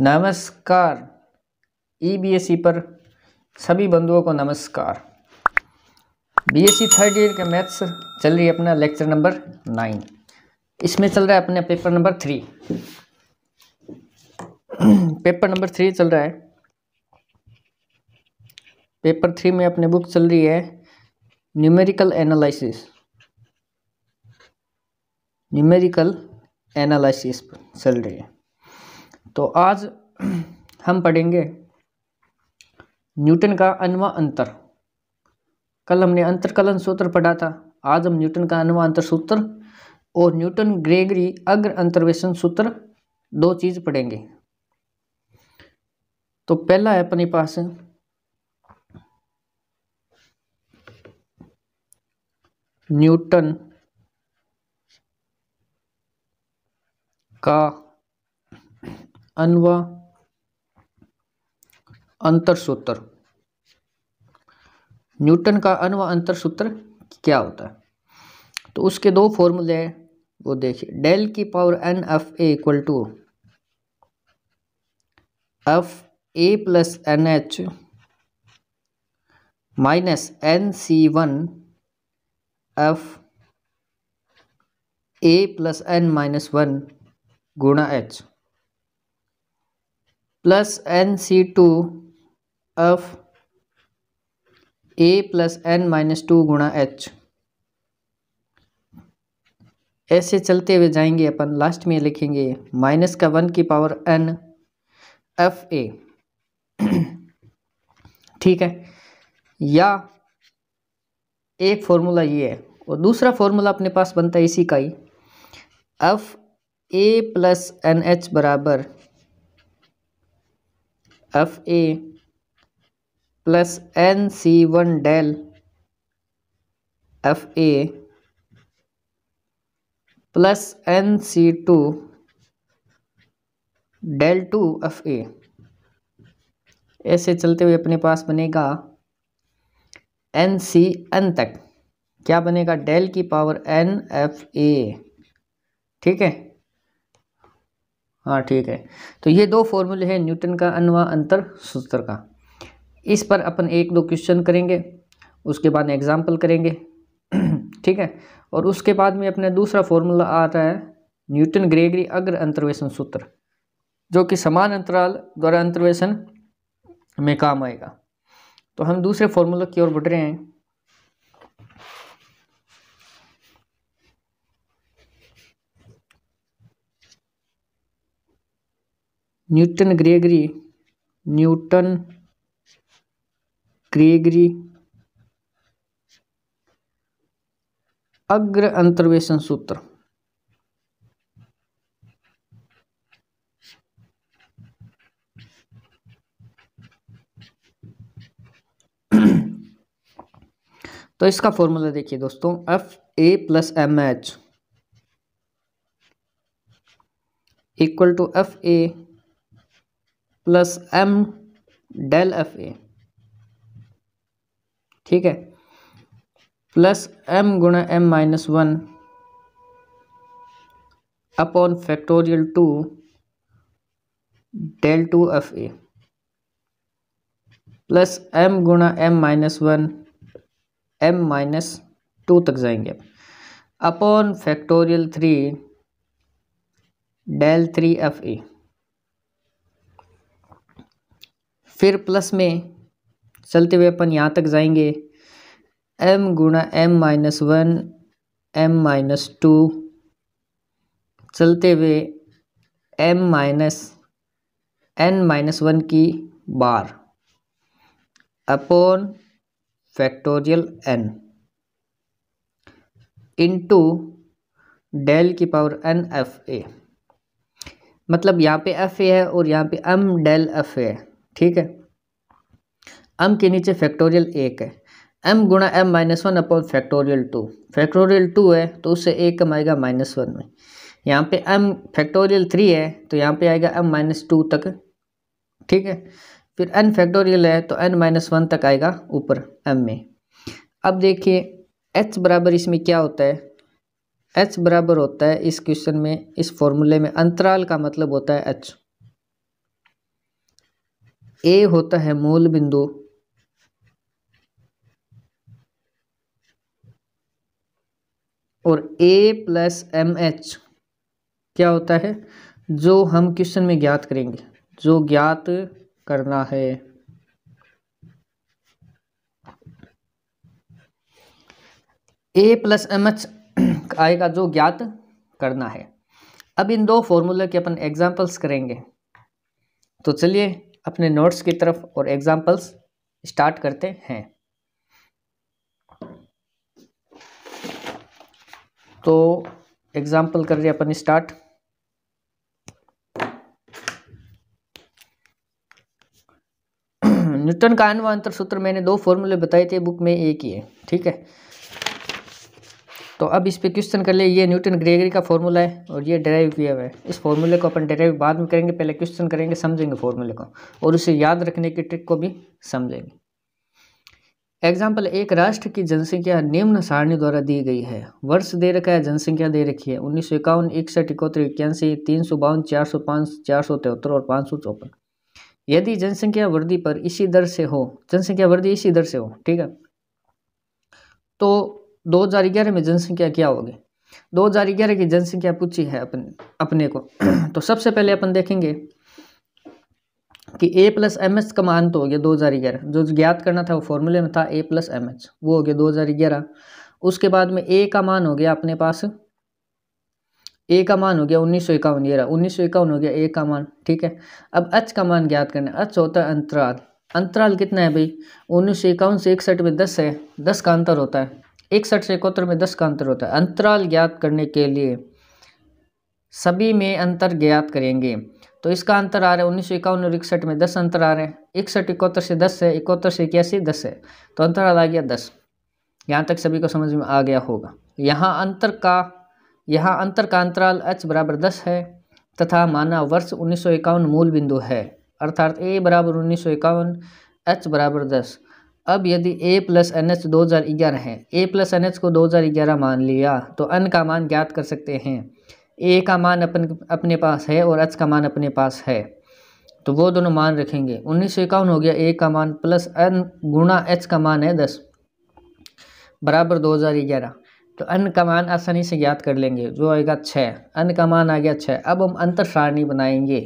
नमस्कार E B S सी पर सभी बंधुओं को नमस्कार B S C third year के मैथ्स चल रही है अपना लेक्चर नंबर नाइन इसमें चल रहा है अपने paper number three paper number three चल रहा है पेपर थ्री में अपने बुक चल रही है न्यूमेरिकल एनालिसिस न्यूमेरिकल एनालिसिस चल रही है तो आज हम पढ़ेंगे न्यूटन का अनवा अंतर कल हमने अंतरकलन सूत्र पढ़ा था आज हम न्यूटन का अनवा अंतर सूत्र और न्यूटन ग्रेगरी अग्र अंतर्वेशन सूत्र दो चीज़ पढ़ेंगे तो पहला है अपने पास न्यूटन का अनवा अंतर सूत्र न्यूटन का अनवा अंतर सूत्र क्या होता है तो उसके दो फॉर्मूले हैं वो देखिए डेल की power N F A equal to F A plus N H minus N C one F A plus N minus one गुणा H plus N C two F A plus N minus two गुणा H ऐसे चलते हुए जाएंगे अपन last में लिखेंगे minus का one की पावर एन एफ ए ठीक है या एक फॉर्मूला ये है और दूसरा फॉर्मूला अपने पास बनता है इसी का ही F A plus N H बराबर F A plus N C one del F A plus N C two del two F A ऐसे चलते हुए अपने पास बनेगा एन सी एन तक क्या बनेगा डेल की पावर एन एफ ए ठीक है हाँ ठीक है तो ये दो फॉर्मूले हैं न्यूटन का अनवा अंतर सूत्र का इस पर अपन एक दो क्वेश्चन करेंगे उसके बाद एग्जाम्पल करेंगे ठीक है और उसके बाद में अपने दूसरा फॉर्मूला आता है न्यूटन ग्रेगरी अग्र अंतर्वेशन सूत्र जो कि समान अंतराल द्वारा अंतर्वेशन में काम आएगा तो हम दूसरे फॉर्मूला की ओर बढ़ रहे हैं न्यूटन ग्रेगरी न्यूटन ग्रेगरी अग्र अंतर्वेशन सूत्र तो इसका फॉर्मूला देखिए दोस्तों F A plus M H equal to F A plus M del F A ठीक है प्लस एम गुणा M minus one upon factorial two del two F A plus M गुणा M minus one M minus two तक जाएंगे upon factorial three del three F A फिर plus में चलते हुए अपन यहाँ तक जाएंगे एम गुणा M minus one M minus two चलते हुए M minus N minus one की बार upon factorial N into del की पावर एन एफ ए मतलब यहाँ पे एफ ए है और यहाँ पे एम डेल एफ ए है ठीक है एम के नीचे फैक्टोरियल एक है एम गुणा M minus one upon factorial two factorial two है तो उससे एक कम आएगा माइनस वन में यहाँ पे एम फैक्टोरियल थ्री है तो यहाँ पे आएगा एम माइनस टू तक ठीक है फिर एन फैक्टोरियल है तो एन माइनस वन तक आएगा ऊपर एम में अब देखिए एच बराबर इसमें क्या होता है एच बराबर होता है इस क्वेश्चन में इस फॉर्मूले में अंतराल का मतलब होता है एच ए होता है मूल बिंदु और ए प्लस एम एच क्या होता है जो हम क्वेश्चन में ज्ञात करेंगे जो ज्ञात करना है ए प्लस एम एच आएगा जो ज्ञात करना है अब इन दो फॉर्मूला के अपन एग्जाम्पल्स करेंगे तो चलिए अपने नोट्स की तरफ और एग्जाम्पल्स स्टार्ट करते हैं तो एग्जाम्पल कर रहे अपन स्टार्ट न्यूटन का अंतर सूत्र मैंने दो फॉर्मूले बताए थे बुक में एक ही है ठीक है तो अब इस पे क्वेश्चन कर ले ये न्यूटन ग्रेगरी का फॉर्मूला है और ये डेराइव किया हुआ है इस फॉर्मूले को अपन डेराइव बाद में करेंगे पहले क्वेश्चन करेंगे समझेंगे फॉर्मूले को और उसे याद रखने की ट्रिक को भी समझेंगे एग्जाम्पल एक राष्ट्र की जनसंख्या निम्न सारणी द्वारा दी गई है वर्ष दे रखा है जनसंख्या दे रखी है उन्नीस सौ इक्यावन इकसठ इकहत्तर इक्यासी तीन सौ बावन चार सौ पाँच चार सौ तिहत्तर और पाँच सौ चौपन यदि जनसंख्या वृद्धि पर इसी दर से हो जनसंख्या वृद्धि इसी दर से हो ठीक है तो दो हजार ग्यारह में जनसंख्या क्या होगी दो हजार ग्यारह की जनसंख्या पूछी है अपन अपने को तो सबसे पहले अपन देखेंगे कि ए प्लस एम एच का मान तो हो गया दो हज़ार ग्यारह जो ज्ञात करना था वो फॉर्मूले में था ए प्लस एम एच वो हो गया दो हज़ार ग्यारह उसके बाद में ए का मान हो गया अपने पास ए का मान हो गया उन्नीस सौ इक्यावन ये रहा उन्नीस सौ इक्यावन हो गया ए का मान ठीक है अब एच का मान ज्ञात करना एच होता है अंतराल अंतराल कितना है भाई उन्नीस सौ इक्यावन से इकसठ में दस है दस का अंतर होता है इकसठ से इकहत्तर में दस का अंतर होता है अंतराल ज्ञात करने के लिए सभी में अंतर ज्ञात करेंगे तो इसका अंतर आ रहा है उन्नीस सौ इक्यावन और इकसठ में दस अंतर आ रहे हैं इकसठ इकहत्तर से दस है इकहत्तर से इक्यासी दस है तो अंतर आ गया दस यहाँ तक सभी को समझ में आ गया होगा यहाँ अंतर का यहाँ अंतर का अंतराल एच बराबर दस है तथा माना वर्ष उन्नीस सौ इक्यावन मूल बिंदु है अर्थात ए बराबर उन्नीस सौ इक्यावन एच बराबर दस अब यदि ए प्लस एन एच दो हज़ार ग्यारह है ए प्लस एन एच को दो हज़ार ग्यारह मान लिया तो एन का मान ज्ञात कर सकते हैं ए का मान अपन अपने पास है और एच का मान अपने पास है तो वो दोनों मान रखेंगे उन्नीस सौ इक्यावन हो गया ए का मान प्लस एन गुणा एच का मान है दस बराबर दो हज़ार ग्यारह तो अन का मान आसानी से ज्ञात कर लेंगे जो आएगा छः अन का मान आ गया छः अब हम अंतर सारणी बनाएंगे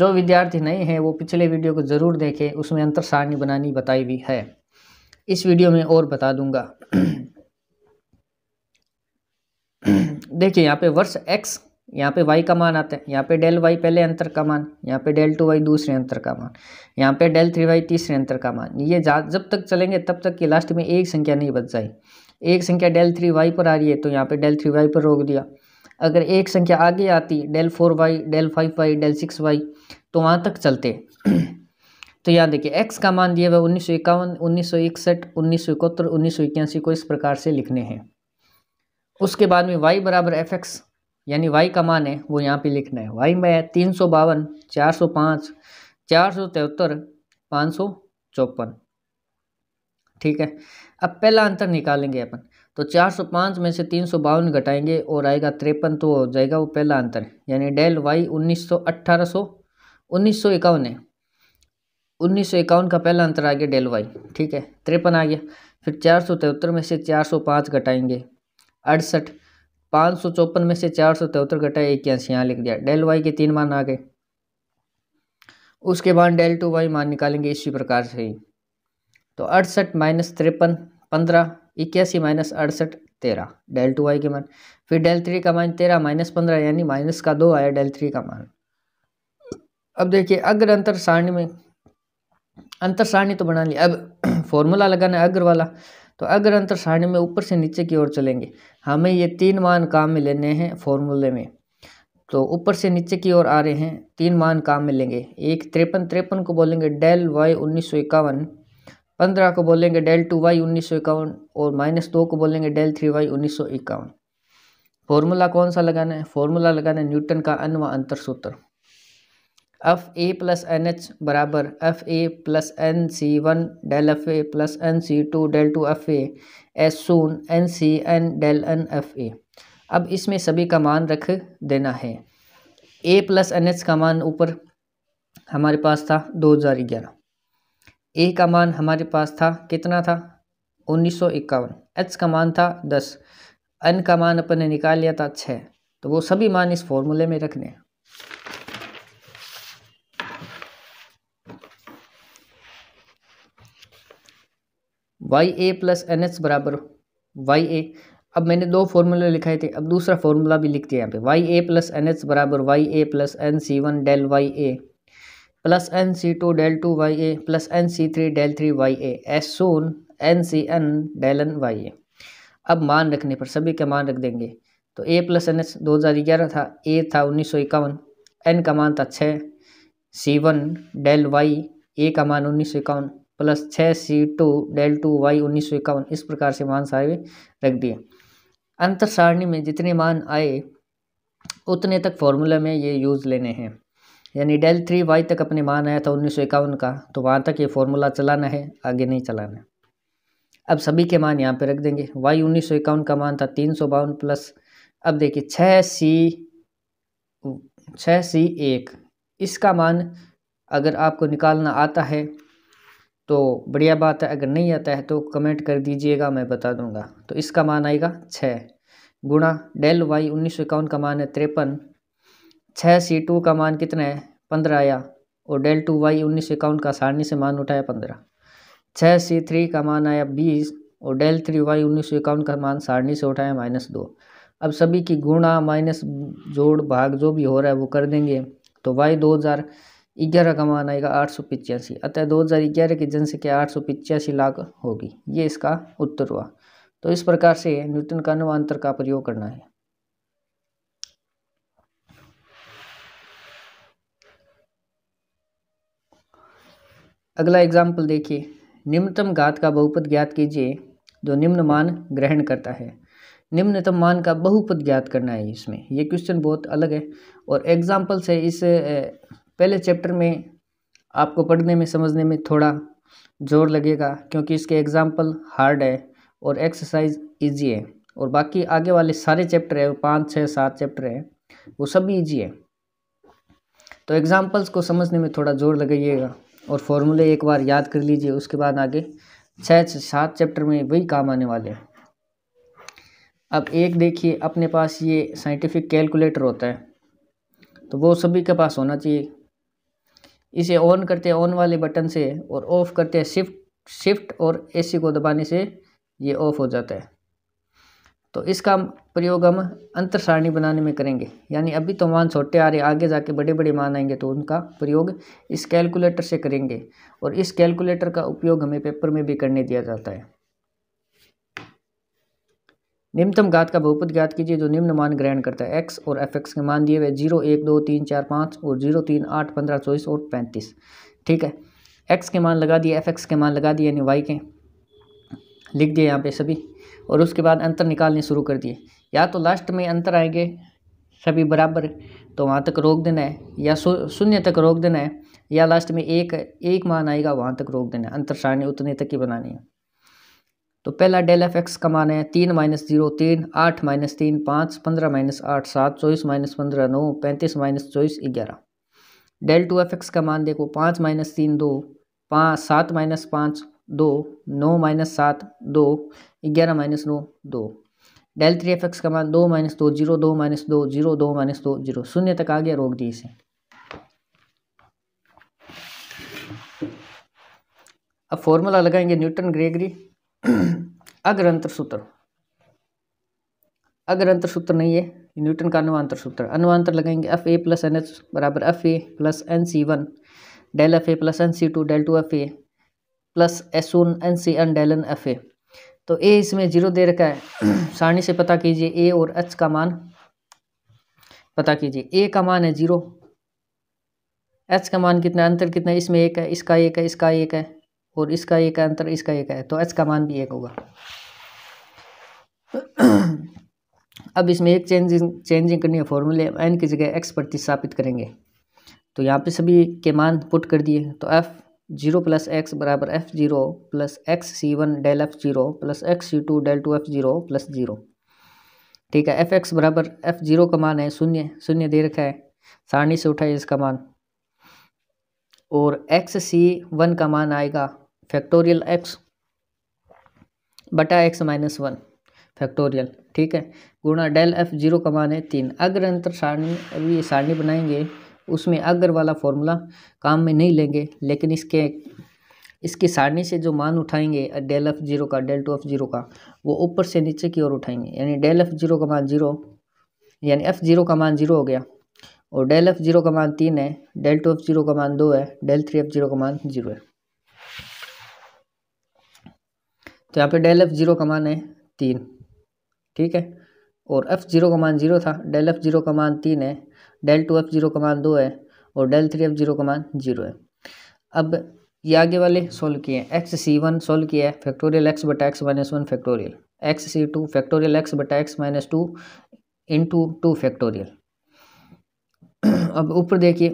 जो विद्यार्थी नए हैं वो पिछले वीडियो को ज़रूर देखें उसमें अंतर सारणी बनानी बताई हुई है इस वीडियो में और बता दूंगा देखिए यहाँ पे वर्ष एक्स यहाँ पे वाई का मान आता है यहाँ पे डेल वाई पहले अंतर का मान यहाँ पे डेल टू वाई दूसरे अंतर का मान यहाँ पे डेल थ्री वाई तीसरे अंतर का मान ये जब तक चलेंगे तब तक कि लास्ट में एक संख्या नहीं बच जाए एक संख्या डेल थ्री वाई पर आ रही है तो यहाँ पे डेल थ्री वाई पर रोक दिया अगर एक संख्या आगे आती del four Y del five Y del six Y तो वहाँ तक चलते तो यहाँ देखिए एक्स का मान दिया हुआ उन्नीस सौ इक्यावन उन्नीस सौ इकसठ उन्नीस सौ इकहत्तर उन्नीस सौ इक्यासी को इस प्रकार से लिखने हैं उसके बाद में वाई बराबर एफ एक्स यानी वाई का मान है वो यहाँ पे लिखना है वाई में तीन सौ बावन चार सौ पाँच चार सौ तिहत्तर पाँच सौ चौपन ठीक है अब पहला अंतर निकालेंगे अपन तो चार सौ पाँच में से तीन सौ बावन घटाएंगे और आएगा तिरपन तो हो जाएगा वो पहला अंतर यानी डेल वाई उन्नीस सौ अट्ठारह सौ उन्नीस सौ इक्यावन है उन्नीस सौ इक्यावन का पहला अंतर आ गया डेल वाई ठीक है तिरपन आ गया फिर चार सौ तिहत्तर में से चार सौ पाँच घटाएंगे अड़सठ पाँच सौ चौपन में से चार सौ तिहत्तर घटाए इक्यासी यहाँ लिख दिया डेल वाई के तीन मान आ गए उसके बाद डेल टू वाई मान निकालेंगे इसी प्रकार से ही तो अड़सठ माइनस तिरपन पंद्रह इक्यासी माइनस अड़सठ तेरह डेल टू वाई के मान फिर डेल थ्री का मान तेरह माइनस पंद्रह यानी माइनस का दो आया डेल थ्री का मान अब देखिए अग्र अंतर सारणी में अंतर सारणी तो बना ली अब फॉर्मूला लगाना है अग्र वाला तो अगर अंतर सारणी में ऊपर से नीचे की ओर चलेंगे हमें ये तीन मान काम में लेने हैं फॉर्मूले में तो ऊपर से नीचे की ओर आ रहे हैं तीन मान काम में लेंगे एक तिरपन तिरपन को बोलेंगे डेल वाई उन्नीस सौ इक्यावन पंद्रह को बोलेंगे डेल टू वाई उन्नीस सौ इक्यावन और माइनस दो को बोलेंगे डेल थ्री वाई उन्नीस सौ इक्यावन फॉर्मूला कौन सा लगाना है फॉर्मूला लगाना है न्यूटन का अनवा अंतर सूत्र F A plus N H बराबर F A plus N C one del F A plus N C two del two F A as soon N C N del N F A अब इसमें सभी का मान रख देना है ए plus N H का मान ऊपर हमारे पास था दो हज़ार ग्यारह ए का मान हमारे पास था कितना था उन्नीस सौ इक्यावन एच का मान था दस एन का मान अपन ने निकाल लिया था छः तो वो सभी मान इस फॉर्मूले में रखने हैं Y A plus N H बराबर वाई ए अब मैंने दो फॉर्मूले लिखाए थे अब दूसरा फॉर्मूला भी लिखते हैं यहाँ पे Y A plus N H बराबर Y A plus N C one del Y A plus N C two del two Y A plus N C three del three Y A as soon N C N del N Y A अब मान रखने पर सभी के मान रख देंगे तो ए प्लस एन एच दो हज़ार ग्यारह था ए था उन्नीस सौ इक्यावन एन का मान था छः C one del Y A का मान उन्नीस सौ इक्यावन प्लस छः C two del two Y उन्नीस सौ इक्यावन इस प्रकार से मान सारे रख दिए अंतर सारणी में जितने मान आए उतने तक फॉर्मूला में ये यूज़ लेने हैं यानी डेल थ्री वाई तक अपने मान आया था उन्नीस सौ इक्यावन का तो वहाँ तक ये फॉर्मूला चलाना है आगे नहीं चलाना है अब सभी के मान यहाँ पे रख देंगे वाई उन्नीस सौ इक्यावन का मान था तीन सौ बावन प्लस अब देखिए छः सी छः सी एक इसका मान अगर आपको निकालना आता है तो बढ़िया बात है अगर नहीं आता है तो कमेंट कर दीजिएगा मैं बता दूंगा तो इसका मान आएगा छः गुणा डेल वाई उन्नीस सौ इक्यावन का मान है तिरपन छः सी टू का मान कितना है पंद्रह आया और डेल टू वाई उन्नीस सौ इक्यावन का सारणी से मान उठाया पंद्रह छः सी थ्री का मान आया बीस और डेल थ्री वाई उन्नीस सौ इक्यावन का मान सारणी से उठाया माइनस दो अब सभी की गुणा माइनस जोड़ भाग जो भी हो रहा है वो कर देंगे तो वाई दो हज़ार ग्यारह का मान आएगा आठ सौ पिचासी अतः दो हज़ार ग्यारह की जनसंख्या आठ सौ पिचासी लाख होगी ये इसका उत्तर हुआ तो इस प्रकार से न्यूटन का अनुवांतर का प्रयोग करना है अगला एग्जाम्पल देखिए निम्नतम घात का बहुपद ज्ञात कीजिए जो निम्न मान ग्रहण करता है निम्नतम मान का बहुपद ज्ञात करना है इसमें यह क्वेश्चन बहुत अलग है और एग्जाम्पल से इस पहले चैप्टर में आपको पढ़ने में समझने में थोड़ा जोर लगेगा क्योंकि इसके एग्ज़ाम्पल हार्ड है और एक्सरसाइज ईजी है और बाकी आगे वाले सारे चैप्टर हैं पाँच छः सात चैप्टर हैं वो सब ईजी है तो एग्ज़ाम्पल्स को समझने में थोड़ा जोर लगाइएगा और फॉर्मूले एक बार याद कर लीजिए उसके बाद आगे छः सात चैप्टर में वही काम आने वाले हैं अब एक देखिए अपने पास ये साइंटिफिक कैलकुलेटर होता है तो वो सभी के पास होना चाहिए इसे ऑन करते हैं ऑन वाले बटन से और ऑफ़ करते हैं शिफ्ट शिफ्ट और एसी को दबाने से ये ऑफ़ हो जाता है तो इसका प्रयोग हम अंतर सारणी बनाने में करेंगे यानी अभी तो मान छोटे आ रहे आगे जाके बड़े बड़े मान आएंगे तो उनका प्रयोग इस कैलकुलेटर से करेंगे और इस कैलकुलेटर का उपयोग हमें पेपर में भी करने दिया जाता है निम्नतम घात का बहुपद ज्ञात कीजिए जो निम्न मान ग्रहण करता है एक्स और एफ एक्स के मान दिए हुए जीरो एक दो तीन चार पाँच और जीरो तीन आठ पंद्रह चौबीस और पैंतीस ठीक है एक्स के मान लगा दिए एफ एक्स के मान लगा दिए यानी वाई के लिख दिए यहाँ पे सभी और उसके बाद अंतर निकालने शुरू कर दिए या तो लास्ट में अंतर आएंगे सभी बराबर तो वहाँ तक रोक देना है या शून्य तक रोक देना है या लास्ट में एक एक मान आएगा वहाँ तक रोक देना है अंतर सारणी उतने तक ही बनानी है तो पहला डेल एफ एक्स का मान है तीन माइनस जीरो तीन आठ माइनस तीन पाँच पंद्रह माइनस आठ सात चौबीस माइनस पंद्रह नौ पैंतीस माइनस चौबीस ग्यारह डेल टू एफ एक्स का मान देखो पाँच माइनस तीन दो पाँच सात माइनस पाँच दो नौ माइनस सात दो ग्यारह माइनस नौ दो डेल थ्री एफ एक्स का मान दो माइनस दो जीरो दो माइनस दो जीरो दो माइनस दो जीरो शून्य तक आ गया रोक दी इसे अब फॉर्मूला लगाएंगे न्यूटन ग्रेगरी अंतर सूत्र अग्रंत्र सूत्र नहीं है न्यूटन का अनुवांतर सूत्र अनुवांतर लगाएंगे F A plus N H बराबर F A plus N C one del F A plus N C two del two F A plus S one N C N del N F A तो ए इसमें zero दे रखा है सारणी से पता कीजिए ए और एच का मान पता कीजिए ए का मान है जीरो एच का मान कितना अंतर कितना इसमें एक है इसका एक है इसका एक है और इसका एक अंतर इसका एक है तो एच का मान भी एक होगा अब इसमें एक चेंजिंग चेंजिंग करनी है फॉर्मूले एन की जगह एक्स प्रतिस्थापित करेंगे तो यहाँ पे सभी के मान पुट कर दिए तो एफ़ जीरो प्लस एक्स बराबर F zero plus X C one del F zero plus X C two del two F zero plus zero ठीक है एफ एक्स बराबर एफ जीरो का मान है शून्य शून्य दे रखा है सारणी से उठाइए इसका मान और एक्स सी वन का मान आएगा फैक्टोरियल एक्स बटा एक्स माइनस वन फैक्टोरियल ठीक है गुणा डेल एफ जीरो का मान है तीन अग्र अंतर सारणी अभी ये सारणी बनाएंगे उसमें अग्र वाला फॉर्मूला काम में नहीं लेंगे लेकिन इसके इसकी सारणी से जो मान उठाएंगे डेल एफ जीरो का डेल टू एफ जीरो का वो ऊपर से नीचे की ओर उठाएंगे यानी डेल एफ जीरो का मान जीरो यानी एफ जीरो का मान जीरो हो गया और डेल एफ जीरो का मान तीन है डेल टू एफ जीरो का मान दो है डेल थ्री एफ जीरो का मान जीरो है तो यहाँ पे डेल एफ ज़ीरो का मान है तीन ठीक है और एफ़ ज़ीरो का मान ज़ीरो था डेल एफ़ ज़ीरो का मान तीन है डेल टू एफ़ ज़ीरो का मान दो है और डेल थ्री एफ़ ज़ीरो का मान ज़ीरो है अब ये आगे वाले सोल्व किए हैं एक्स सी वन सोल्व किया है फैक्टोरियल एक्स बटा X minus one factorial X C two factorial X बटा X minus two into two factorial अब ऊपर देखिए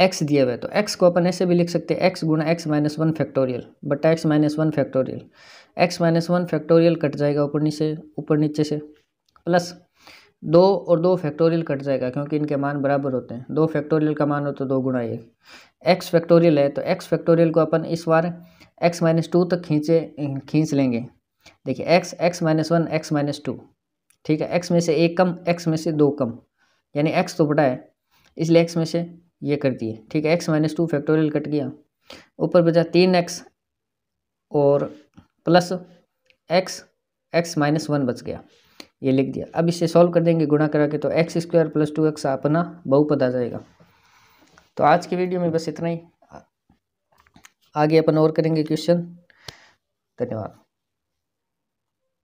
एक्स दिया हुआ है तो एक्स को अपन ऐसे भी लिख सकते हैं एक्स गुणा x minus one factorial but x minus one factorial x minus one factorial cut जाएगा ऊपर नीचे ऊपर नीचे से प्लस दो और दो फैक्टोरियल कट जाएगा क्योंकि इनके मान बराबर होते हैं दो फैक्टोरियल का मान हो तो दो गुणा एक एक्स फैक्टोरियल है तो एक्स फैक्टोरियल को अपन इस बार एक्स माइनस टू तक खींचे खींच लेंगे देखिए x x minus one x minus two ठीक है एक्स में से एक कम एक्स में से दो कम यानी एक्स तो बड़ा है इसलिए एक्स में से ये कर दिए ठीक है x minus two factorial cut गया ऊपर बचा तीन एक्स और plus x x minus one बच गया ये लिख दिया अब इसे सॉल्व कर देंगे गुणा करा के तो x square plus two x अपना बहुपद आ जाएगा तो आज की वीडियो में बस इतना ही आगे अपन और करेंगे क्वेश्चन धन्यवाद